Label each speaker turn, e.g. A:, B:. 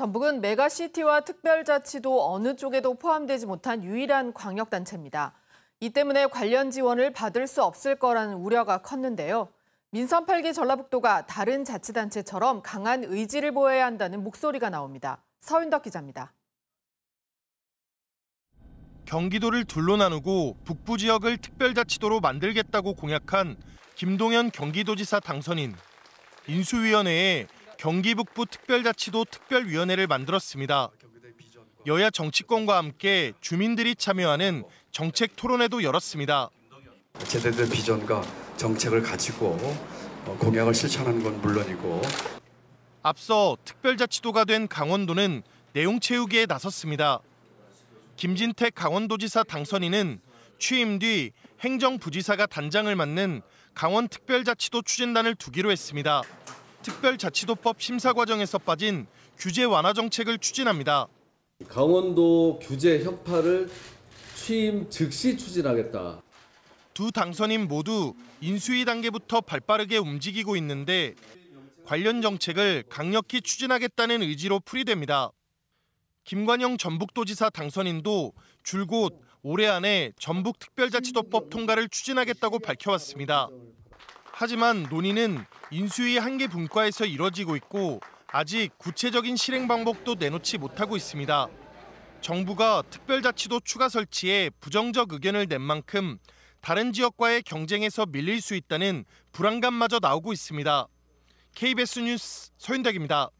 A: 전북은 메가시티와 특별자치도 어느 쪽에도 포함되지 못한 유일한 광역단체입니다. 이 때문에 관련 지원을 받을 수 없을 거라는 우려가 컸는데요. 민선 8기 전라북도가 다른 자치단체처럼 강한 의지를 보여야 한다는 목소리가 나옵니다. 서윤덕 기자입니다.
B: 경기도를 둘로 나누고 북부 지역을 특별자치도로 만들겠다고 공약한 김동현 경기도지사 당선인 인수위원회에 경기 북부 특별자치도 특별위원회를 만들었습니다. 여야 정치권과 함께 주민들이 참여하는 정책 토론회도 열었습니다.
A: 제대된 비전과 정책을 가지고 어, 공약을 실천하는 건 물론이고
B: 앞서 특별자치도가 된 강원도는 내용 채우기에 나섰습니다. 김진택 강원도지사 당선인은 취임 뒤 행정부지사가 단장을 맡는 강원특별자치도 추진단을 두기로 했습니다. 특별자치도법 심사 과정에서 빠진 규제 완화 정책을 추진합니다. 강원도 규제 협파를 취임 즉시 추진하겠다. 두 당선인 모두 인수위 단계부터 발빠르게 움직이고 있는데 관련 정책을 강력히 추진하겠다는 의지로 풀이됩니다. 김관영 전북도지사 당선인도 줄곧 올해 안에 전북특별자치도법 통과를 추진하겠다고 밝혀왔습니다. 하지만 논의는 인수위 한계 분과에서 이뤄지고 있고 아직 구체적인 실행 방법도 내놓지 못하고 있습니다. 정부가 특별자치도 추가 설치에 부정적 의견을 낸 만큼 다른 지역과의 경쟁에서 밀릴 수 있다는 불안감마저 나오고 있습니다. KBS 뉴스 서윤덕입니다.